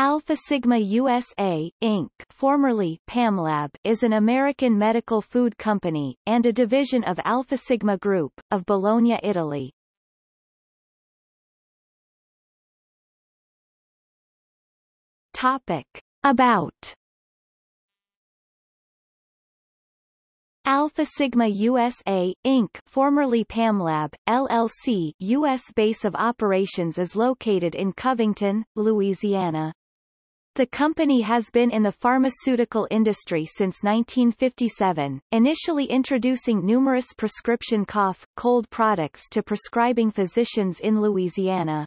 Alpha Sigma USA, Inc. formerly PAMLab, is an American medical food company, and a division of Alpha Sigma Group, of Bologna, Italy. Topic. About Alpha Sigma USA, Inc. formerly PAMLab, LLC U.S. base of operations is located in Covington, Louisiana. The company has been in the pharmaceutical industry since 1957, initially introducing numerous prescription cough, cold products to prescribing physicians in Louisiana.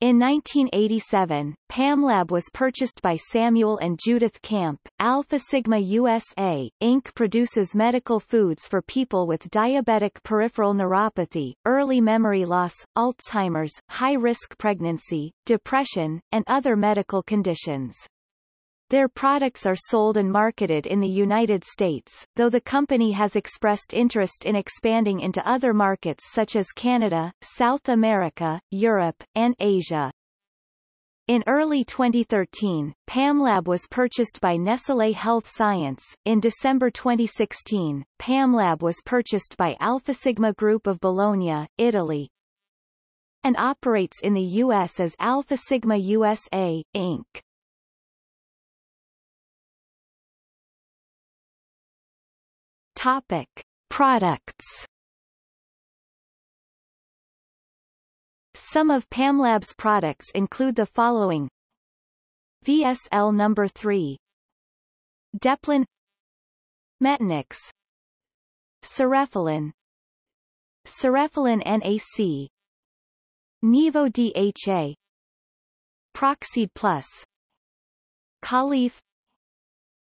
In 1987, PamLab was purchased by Samuel and Judith Camp. Alpha Sigma USA, Inc. produces medical foods for people with diabetic peripheral neuropathy, early memory loss, Alzheimer's, high-risk pregnancy, depression, and other medical conditions. Their products are sold and marketed in the United States, though the company has expressed interest in expanding into other markets such as Canada, South America, Europe, and Asia. In early 2013, PAMLab was purchased by Nestlé Health Science. In December 2016, PAMLab was purchased by Alpha Sigma Group of Bologna, Italy, and operates in the U.S. as Alpha Sigma USA, Inc. Topic: Products. Some of PamLab's products include the following: VSL number 3, Deplin, Metnix, Cerephalin, Cerephalin NAC, Nevo DHA, Proxid Plus, Calif,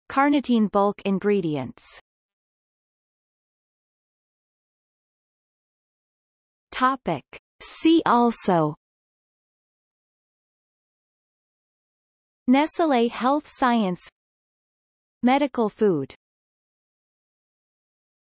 Carnitine bulk ingredients Topic. See also Nestlé Health Science Medical food